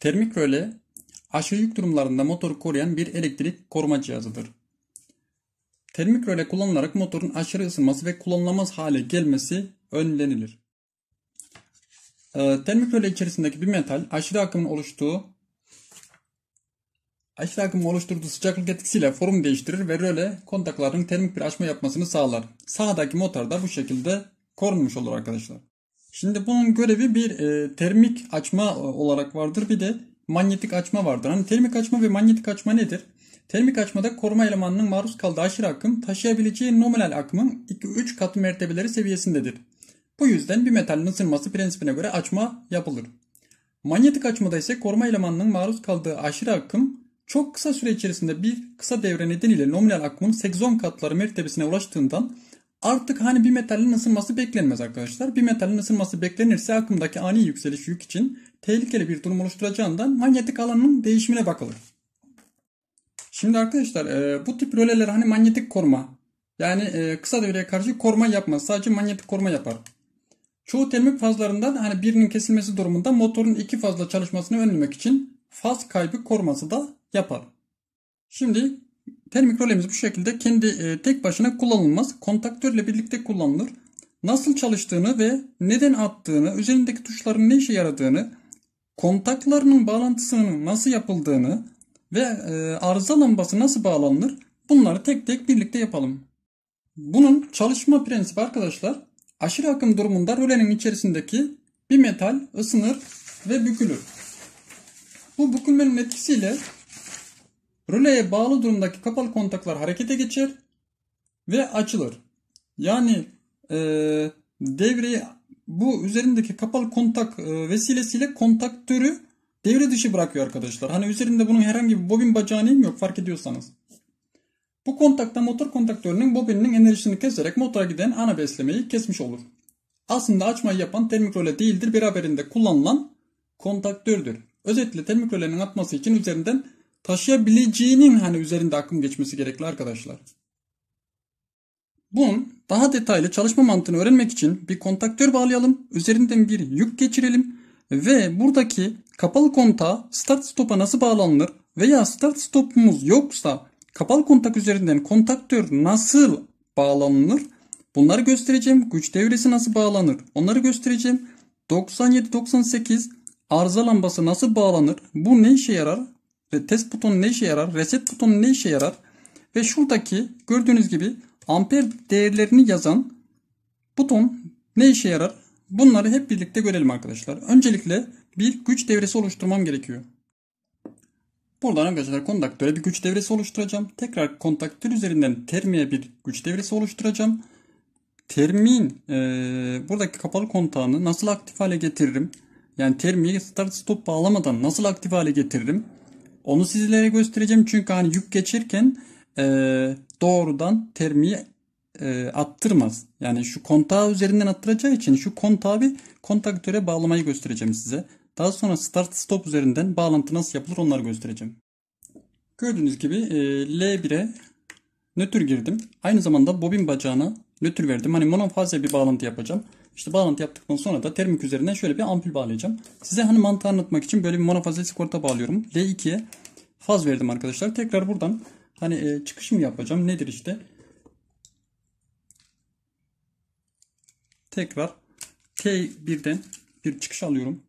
Termik röle aşırı yük durumlarında motoru koruyan bir elektrik koruma cihazıdır. Termik röle kullanılarak motorun aşırı ısınması ve kullanılamaz hale gelmesi önlenilir. Ee, termik röle içerisindeki bir metal aşırı akımın oluştuğu aşırı akımın oluşturduğu sıcaklık etkisiyle form değiştirir ve röle kontaklarının termik bir açma yapmasını sağlar. Sahadaki motor da bu şekilde korunmuş olur arkadaşlar. Şimdi bunun görevi bir e, termik açma e, olarak vardır. Bir de manyetik açma vardır. Hani termik açma ve manyetik açma nedir? Termik açmada koruma elemanının maruz kaldığı aşırı akım taşıyabileceği nominal akımın 2-3 katı mertebeleri seviyesindedir. Bu yüzden bir metalin ısınması prensibine göre açma yapılır. Manyetik açmada ise koruma elemanının maruz kaldığı aşırı akım çok kısa süre içerisinde bir kısa devre nedeniyle nominal akımın 8-10 katları mertebesine ulaştığından Artık hani bir metalin ısınması beklenmez arkadaşlar. Bir metalin ısınması beklenirse akımdaki ani yükseliş yük için tehlikeli bir durum oluşturacağından manyetik alanın değişimine bakılır. Şimdi arkadaşlar e, bu tip röleler hani manyetik koruma yani e, kısa devreye karşı koruma yapmaz. Sadece manyetik koruma yapar. Çoğu termik fazlarından hani birinin kesilmesi durumunda motorun iki fazla çalışmasını önlemek için faz kaybı koruması da yapar. Şimdi Termik rolemiz bu şekilde kendi e, tek başına kullanılmaz. Kontaktörle birlikte kullanılır. Nasıl çalıştığını ve neden attığını, üzerindeki tuşların ne işe yaradığını, kontaklarının bağlantısının nasıl yapıldığını ve e, arıza lambası nasıl bağlanılır bunları tek tek birlikte yapalım. Bunun çalışma prensibi arkadaşlar aşırı akım durumunda rölenin içerisindeki bir metal ısınır ve bükülür. Bu bükülmenin etkisiyle Röleye bağlı durumdaki kapalı kontaklar harekete geçer ve açılır. Yani e, devreyi bu üzerindeki kapalı kontak e, vesilesiyle kontaktörü devre dışı bırakıyor arkadaşlar. Hani üzerinde bunun herhangi bir bobin bacağının yok fark ediyorsanız. Bu kontakta motor kontaktörünün bobininin enerjisini keserek motora giden ana beslemeyi kesmiş olur. Aslında açmayı yapan termik röle değildir beraberinde kullanılan kontaktördür. Özetle termik rölenin atması için üzerinden taşıyabileceğinin hani üzerinde akım geçmesi gerekli arkadaşlar. Bunun daha detaylı çalışma mantığını öğrenmek için bir kontaktör bağlayalım, üzerinden bir yük geçirelim ve buradaki kapalı kontağa start stop'a nasıl bağlanılır veya start stop'umuz yoksa kapalı kontak üzerinden kontaktör nasıl bağlanılır bunları göstereceğim. Güç devresi nasıl bağlanır onları göstereceğim. 97-98 arıza lambası nasıl bağlanır bu ne işe yarar ve test butonu ne işe yarar? Reset butonu ne işe yarar? Ve şuradaki gördüğünüz gibi amper değerlerini yazan buton ne işe yarar? Bunları hep birlikte görelim arkadaşlar. Öncelikle bir güç devresi oluşturmam gerekiyor. Buradan arkadaşlar kontaktöre bir güç devresi oluşturacağım. Tekrar kontaktör üzerinden termiye bir güç devresi oluşturacağım. Termin e, buradaki kapalı kontağını nasıl aktif hale getiririm? Yani termiyi start stop bağlamadan nasıl aktif hale getiririm? Onu sizlere göstereceğim çünkü hani yük geçirken e, doğrudan termiği e, attırmaz. Yani şu kontağı üzerinden attıracağı için şu kontağı bir kontaktöre bağlamayı göstereceğim size. Daha sonra start stop üzerinden bağlantı nasıl yapılır onları göstereceğim. Gördüğünüz gibi e, L1'e nötr girdim. Aynı zamanda bobin bacağına nötr verdim. Hani monofaze bir bağlantı yapacağım. İşte bağlantı yaptıktan sonra da termik üzerinden şöyle bir ampul bağlayacağım. Size hani mantığı anlatmak için böyle bir monofaze sigorta bağlıyorum. L2'ye faz verdim arkadaşlar. Tekrar buradan hani e, çıkış mı yapacağım nedir işte. Tekrar T1'den bir çıkış alıyorum.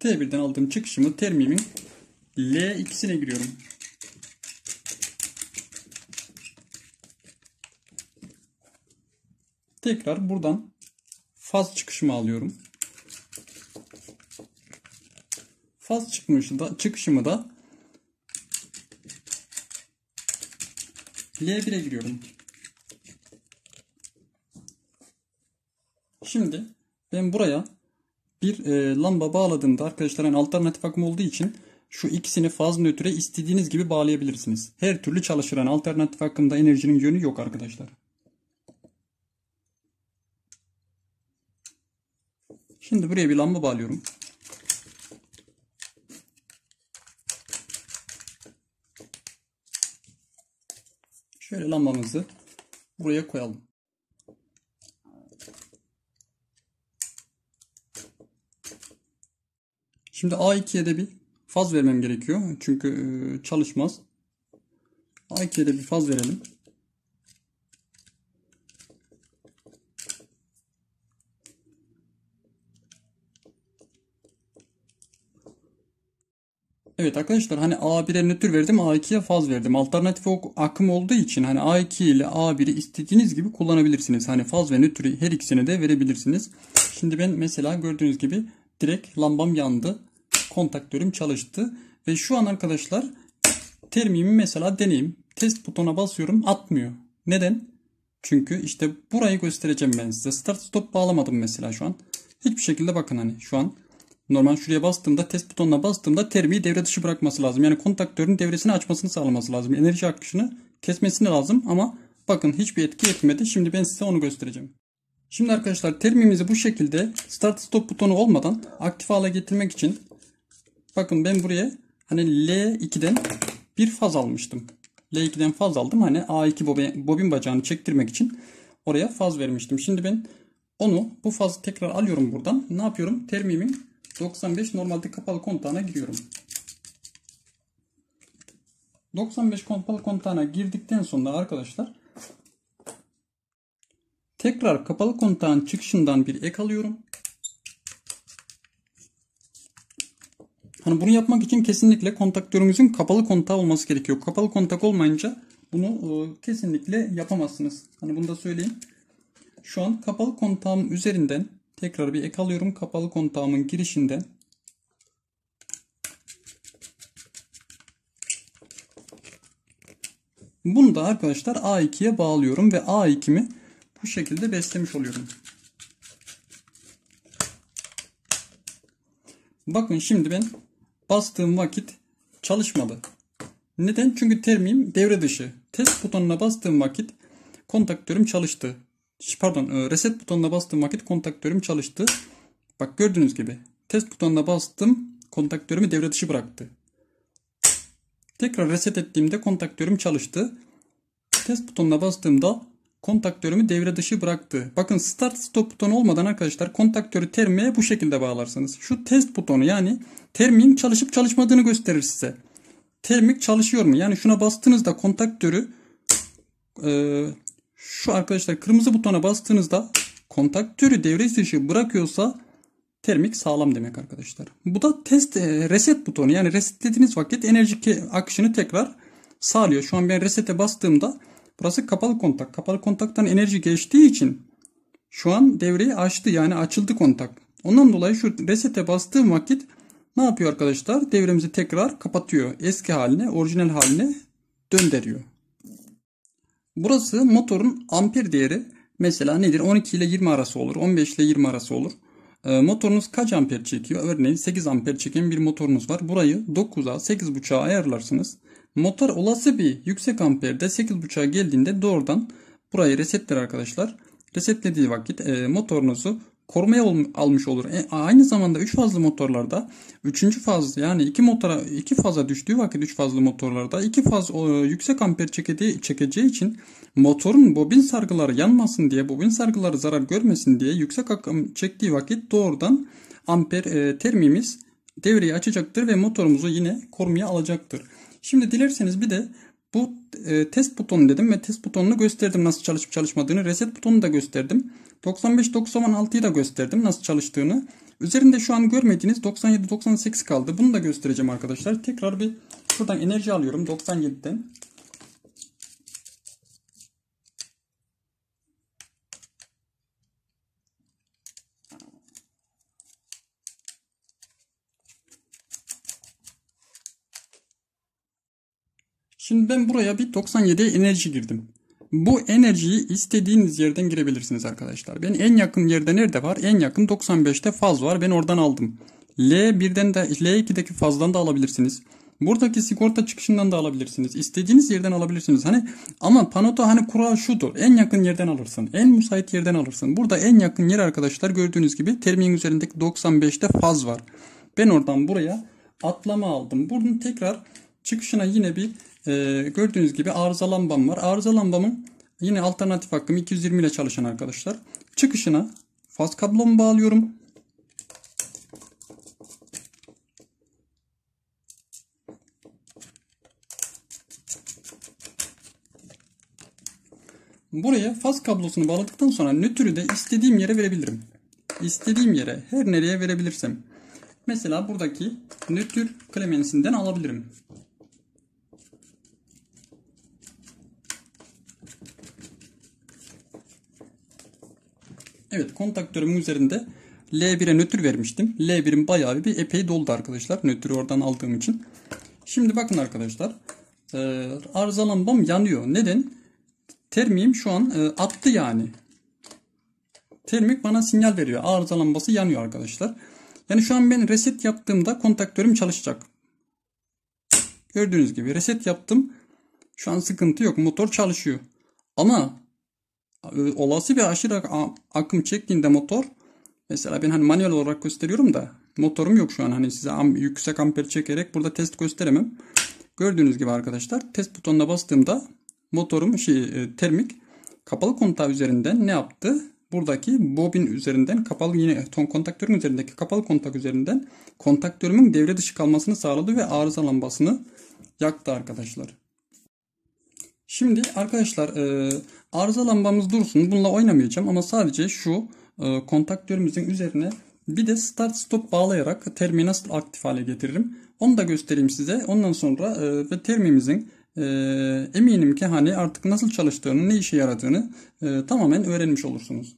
T1'den aldığım çıkışımı termimin L2'sine giriyorum. Tekrar buradan faz çıkışımı alıyorum. Faz çıkmışı da, çıkışımı da L1'e giriyorum. Şimdi ben buraya bir e, lamba bağladığımda arkadaşlar yani alternatif akım olduğu için şu ikisini faz nötre istediğiniz gibi bağlayabilirsiniz. Her türlü çalışıran alternatif akımda enerjinin yönü yok arkadaşlar. Şimdi buraya bir lamba bağlıyorum. Şöyle lambamızı buraya koyalım. Şimdi A2'ye de bir faz vermem gerekiyor. Çünkü e, çalışmaz. A2'ye de bir faz verelim. Evet arkadaşlar hani A1'e nötr verdim A2'ye faz verdim. Alternatif akım olduğu için hani A2 ile A1'i istediğiniz gibi kullanabilirsiniz. Hani faz ve nötrü her ikisini de verebilirsiniz. Şimdi ben mesela gördüğünüz gibi direkt lambam yandı. Kontaktörüm çalıştı. Ve şu an arkadaşlar termimi mesela deneyim. Test butona basıyorum atmıyor. Neden? Çünkü işte burayı göstereceğim ben size. Start stop bağlamadım mesela şu an. Hiçbir şekilde bakın hani şu an Normal şuraya bastığımda test butonuna bastığımda termiği devre dışı bırakması lazım. Yani kontaktörün devresini açmasını sağlaması lazım. Enerji akışını kesmesini lazım ama bakın hiçbir etki etmedi. Şimdi ben size onu göstereceğim. Şimdi arkadaşlar termimizi bu şekilde start stop butonu olmadan aktif hale getirmek için bakın ben buraya hani L2'den bir faz almıştım. L2'den faz aldım. Hani A2 bobin, bacağını çektirmek için oraya faz vermiştim. Şimdi ben onu bu fazı tekrar alıyorum buradan. Ne yapıyorum? Termimin 95 normalde kapalı kontağına giriyorum. 95 kapalı kontağına girdikten sonra arkadaşlar tekrar kapalı kontağın çıkışından bir ek alıyorum. Hani bunu yapmak için kesinlikle kontaktörünüzün kapalı kontağı olması gerekiyor. Kapalı kontak olmayınca bunu e, kesinlikle yapamazsınız. Hani bunu da söyleyeyim. Şu an kapalı kontağım üzerinden Tekrar bir ek alıyorum. Kapalı kontağımın girişinden Bunu da arkadaşlar A2'ye bağlıyorum ve A2'mi bu şekilde beslemiş oluyorum. Bakın şimdi ben bastığım vakit çalışmadı. Neden? Çünkü termiyim devre dışı. Test butonuna bastığım vakit kontaktörüm çalıştı pardon e, reset butonuna bastığım vakit kontaktörüm çalıştı. Bak gördüğünüz gibi test butonuna bastım kontaktörümü devre dışı bıraktı. Tekrar reset ettiğimde kontaktörüm çalıştı. Test butonuna bastığımda kontaktörümü devre dışı bıraktı. Bakın start stop butonu olmadan arkadaşlar kontaktörü termiğe bu şekilde bağlarsınız. Şu test butonu yani termin çalışıp çalışmadığını gösterir size. Termik çalışıyor mu? Yani şuna bastığınızda kontaktörü e, şu arkadaşlar kırmızı butona bastığınızda kontaktörü devre dışı bırakıyorsa termik sağlam demek arkadaşlar. Bu da test e, reset butonu yani resetlediğiniz vakit enerji akışını tekrar sağlıyor. Şu an ben resete bastığımda burası kapalı kontak. Kapalı kontaktan enerji geçtiği için şu an devreyi açtı yani açıldı kontak. Ondan dolayı şu resete bastığım vakit ne yapıyor arkadaşlar? Devremizi tekrar kapatıyor. Eski haline, orijinal haline döndürüyor. Burası motorun amper değeri mesela nedir? 12 ile 20 arası olur. 15 ile 20 arası olur. E, motorunuz kaç amper çekiyor? Örneğin 8 amper çeken bir motorunuz var. Burayı 9'a 8.5'a ayarlarsınız. Motor olası bir yüksek amperde 8.5'a geldiğinde doğrudan burayı resetler arkadaşlar. Resetlediği vakit e, motorunuzu korumaya almış olur. E, aynı zamanda 3 fazlı motorlarda 3. faz yani 2 motora 2 faza düştüğü vakit 3 fazlı motorlarda 2 faz o, yüksek amper çekeceği, çekeceği için motorun bobin sargıları yanmasın diye bobin sargıları zarar görmesin diye yüksek akım çektiği vakit doğrudan amper e, termimiz devreyi açacaktır ve motorumuzu yine korumaya alacaktır. Şimdi dilerseniz bir de bu e, test butonu dedim ve test butonunu gösterdim nasıl çalışıp çalışmadığını. Reset butonu da gösterdim. 95-96'yı da gösterdim nasıl çalıştığını. Üzerinde şu an görmediğiniz 97-98 kaldı. Bunu da göstereceğim arkadaşlar. Tekrar bir şuradan enerji alıyorum 97'den. Şimdi ben buraya bir 97 enerji girdim. Bu enerjiyi istediğiniz yerden girebilirsiniz arkadaşlar. Ben en yakın yerde nerede var? En yakın 95'te faz var. Ben oradan aldım. L1'den de L2'deki fazdan da alabilirsiniz. Buradaki sigorta çıkışından da alabilirsiniz. İstediğiniz yerden alabilirsiniz. Hani ama panoda hani kural şudur. En yakın yerden alırsın. En müsait yerden alırsın. Burada en yakın yer arkadaşlar gördüğünüz gibi termin üzerindeki 95'te faz var. Ben oradan buraya atlama aldım. Bunun tekrar çıkışına yine bir ee, gördüğünüz gibi arıza lambam var. Arıza lambamın yine alternatif hakkım 220 ile çalışan arkadaşlar. Çıkışına faz kablomu bağlıyorum. Buraya faz kablosunu bağladıktan sonra nötrü de istediğim yere verebilirim. İstediğim yere her nereye verebilirsem. Mesela buradaki nötr klemensinden alabilirim. Evet kontaktörümün üzerinde L1'e nötr vermiştim. L1'in bayağı bir epey doldu arkadaşlar. Nötrü oradan aldığım için. Şimdi bakın arkadaşlar. E, arıza lambam yanıyor. Neden? Termiğim şu an e, attı yani. Termik bana sinyal veriyor. Arıza lambası yanıyor arkadaşlar. Yani şu an ben reset yaptığımda kontaktörüm çalışacak. Gördüğünüz gibi reset yaptım. Şu an sıkıntı yok. Motor çalışıyor. Ama olası bir aşırı akım çektiğinde motor mesela ben hani manuel olarak gösteriyorum da motorum yok şu an hani size am, yüksek amper çekerek burada test gösteremem. Gördüğünüz gibi arkadaşlar test butonuna bastığımda motorum şey e, termik kapalı kontağı üzerinden ne yaptı? Buradaki bobin üzerinden kapalı yine ton kontaktörün üzerindeki kapalı kontak üzerinden kontaktörümün devre dışı kalmasını sağladı ve arıza lambasını yaktı arkadaşlar. Şimdi arkadaşlar e, Arıza lambamız dursun. Bununla oynamayacağım ama sadece şu e, kontaktörümüzün üzerine bir de start stop bağlayarak termi nasıl aktif hale getiririm. Onu da göstereyim size. Ondan sonra e, ve termimizin e, eminim ki hani artık nasıl çalıştığını, ne işe yaradığını e, tamamen öğrenmiş olursunuz.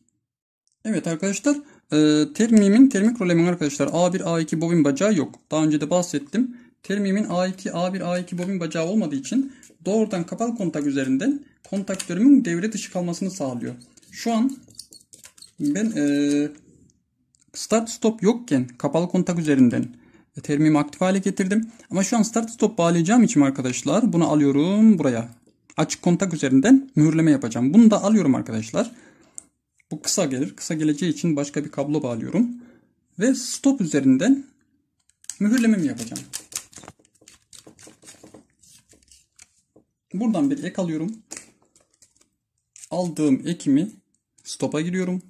Evet arkadaşlar e, termimin termik rolemin arkadaşlar A1 A2 bobin bacağı yok. Daha önce de bahsettim. Termimin A2 A1 A2 bobin bacağı olmadığı için doğrudan kapalı kontak üzerinden kontaktörümün devre dışı kalmasını sağlıyor. Şu an ben e, start stop yokken kapalı kontak üzerinden e, termimi aktif hale getirdim. Ama şu an start stop bağlayacağım için arkadaşlar bunu alıyorum buraya. Açık kontak üzerinden mühürleme yapacağım. Bunu da alıyorum arkadaşlar. Bu kısa gelir. Kısa geleceği için başka bir kablo bağlıyorum. Ve stop üzerinden mühürlememi yapacağım. Buradan bir ek alıyorum aldığım ekimi stopa giriyorum.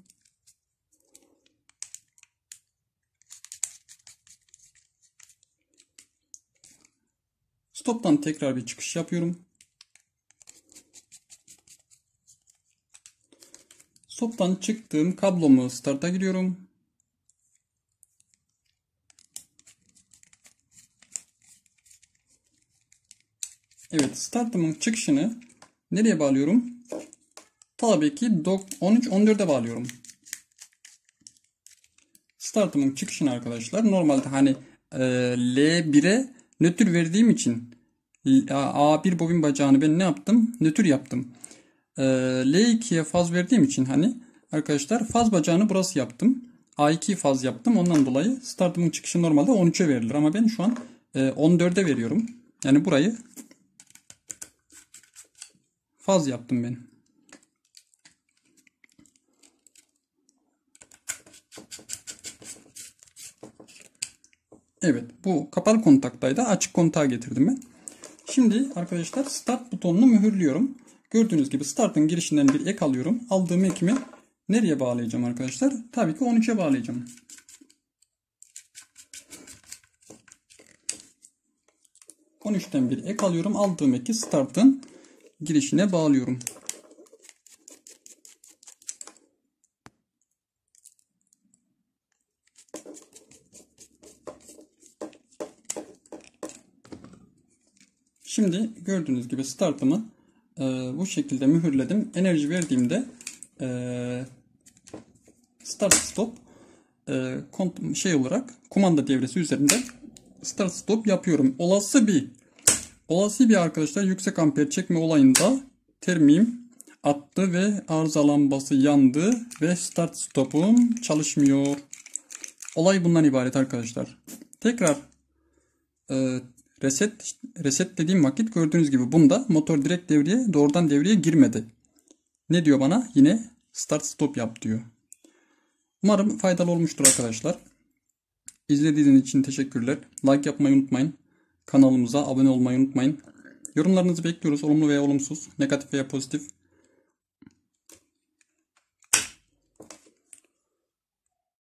Stop'tan tekrar bir çıkış yapıyorum. Stop'tan çıktığım kablomu start'a giriyorum. Evet startımın çıkışını nereye bağlıyorum? tabii ki 13-14'e bağlıyorum. Startımın çıkışını arkadaşlar normalde hani e, L1'e nötr verdiğim için A1 bobin bacağını ben ne yaptım? Nötr yaptım. E, L2'ye faz verdiğim için hani arkadaşlar faz bacağını burası yaptım. A2 faz yaptım. Ondan dolayı startımın çıkışı normalde 13'e verilir. Ama ben şu an 14'e veriyorum. Yani burayı faz yaptım ben. Evet bu kapalı kontaktaydı. Açık kontağa getirdim ben. Şimdi arkadaşlar start butonunu mühürlüyorum. Gördüğünüz gibi startın girişinden bir ek alıyorum. Aldığım ekimi nereye bağlayacağım arkadaşlar? Tabii ki 13'e bağlayacağım. üçten bir ek alıyorum. Aldığım eki startın girişine bağlıyorum. Şimdi gördüğünüz gibi startımı e, bu şekilde mühürledim. Enerji verdiğimde e, start stop e, şey olarak kumanda devresi üzerinde start stop yapıyorum. Olası bir olası bir arkadaşlar yüksek amper çekme olayında termim attı ve arıza lambası yandı ve start stopum çalışmıyor. Olay bundan ibaret arkadaşlar. Tekrar e, Reset, reset dediğim vakit gördüğünüz gibi bunda motor direkt devreye doğrudan devreye girmedi. Ne diyor bana? Yine start stop yap diyor. Umarım faydalı olmuştur arkadaşlar. İzlediğiniz için teşekkürler. Like yapmayı unutmayın. Kanalımıza abone olmayı unutmayın. Yorumlarınızı bekliyoruz. Olumlu veya olumsuz, negatif veya pozitif.